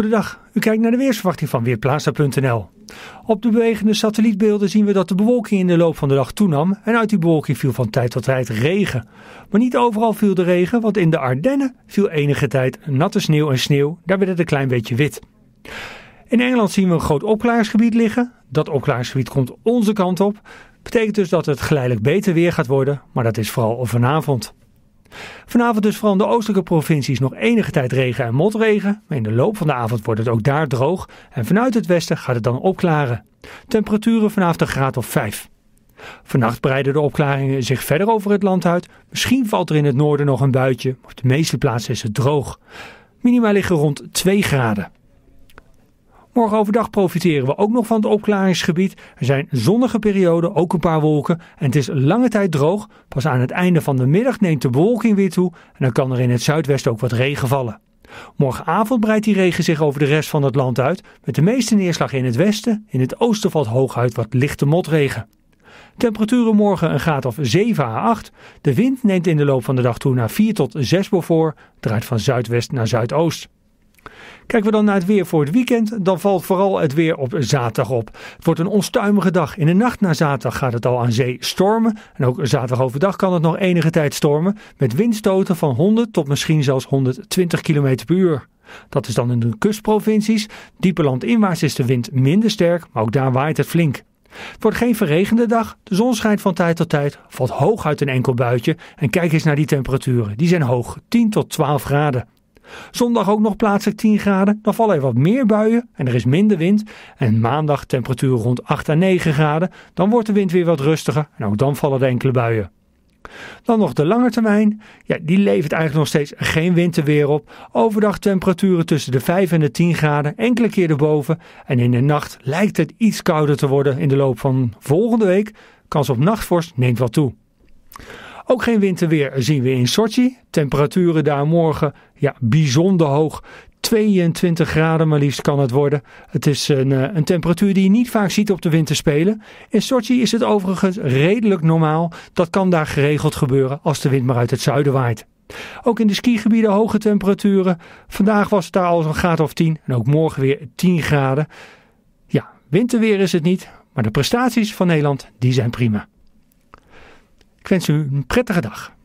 Goedendag, u kijkt naar de weersverwachting van Weerplaza.nl. Op de bewegende satellietbeelden zien we dat de bewolking in de loop van de dag toenam en uit die bewolking viel van tijd tot tijd regen. Maar niet overal viel de regen, want in de Ardennen viel enige tijd natte sneeuw en sneeuw, daar werd het een klein beetje wit. In Engeland zien we een groot opklaarsgebied liggen. Dat opklaarsgebied komt onze kant op. Betekent dus dat het geleidelijk beter weer gaat worden, maar dat is vooral vanavond. Vanavond dus vooral in de oostelijke provincies nog enige tijd regen en motregen. Maar in de loop van de avond wordt het ook daar droog. En vanuit het westen gaat het dan opklaren. Temperaturen vanavond een graad of 5. Vannacht breiden de opklaringen zich verder over het land uit. Misschien valt er in het noorden nog een buitje, maar op de meeste plaatsen is het droog. Minima liggen rond 2 graden. Morgen overdag profiteren we ook nog van het opklaringsgebied. Er zijn zonnige perioden, ook een paar wolken. En het is lange tijd droog. Pas aan het einde van de middag neemt de bewolking weer toe. En dan kan er in het zuidwesten ook wat regen vallen. Morgenavond breidt die regen zich over de rest van het land uit. Met de meeste neerslag in het westen. In het oosten valt hooguit wat lichte motregen. Temperaturen morgen een graad of 7 à 8. De wind neemt in de loop van de dag toe naar 4 tot 6 voor. Draait van zuidwest naar zuidoost. Kijken we dan naar het weer voor het weekend, dan valt vooral het weer op zaterdag op. Het wordt een onstuimige dag. In de nacht naar zaterdag gaat het al aan zee stormen. En ook zaterdag overdag kan het nog enige tijd stormen. Met windstoten van 100 tot misschien zelfs 120 km per uur. Dat is dan in de kustprovincies. Diepe landinwaarts is de wind minder sterk, maar ook daar waait het flink. Het wordt geen verregende dag, de zon schijnt van tijd tot tijd, valt hoog uit een enkel buitje. En kijk eens naar die temperaturen, die zijn hoog, 10 tot 12 graden. Zondag ook nog plaatselijk 10 graden. Dan vallen er wat meer buien en er is minder wind. En maandag temperatuur rond 8 à 9 graden. Dan wordt de wind weer wat rustiger en ook dan vallen er enkele buien. Dan nog de lange termijn. Ja, die levert eigenlijk nog steeds geen winterweer op. Overdag temperaturen tussen de 5 en de 10 graden, enkele keer erboven. En in de nacht lijkt het iets kouder te worden in de loop van volgende week. Kans op nachtvorst neemt wat toe. Ook geen winterweer zien we in Sochi. Temperaturen daar morgen ja, bijzonder hoog. 22 graden maar liefst kan het worden. Het is een, eh, een, temperatuur die je niet vaak ziet op de winterspelen. In Sochi is het overigens redelijk normaal. Dat kan daar geregeld gebeuren als de wind maar uit het zuiden waait. Ook in de skigebieden hoge temperaturen. Vandaag was het daar al zo'n graad of 10 en ook morgen weer 10 graden. Ja, winterweer is het niet, maar de prestaties van Nederland die zijn prima. Ik wens u een prettige dag.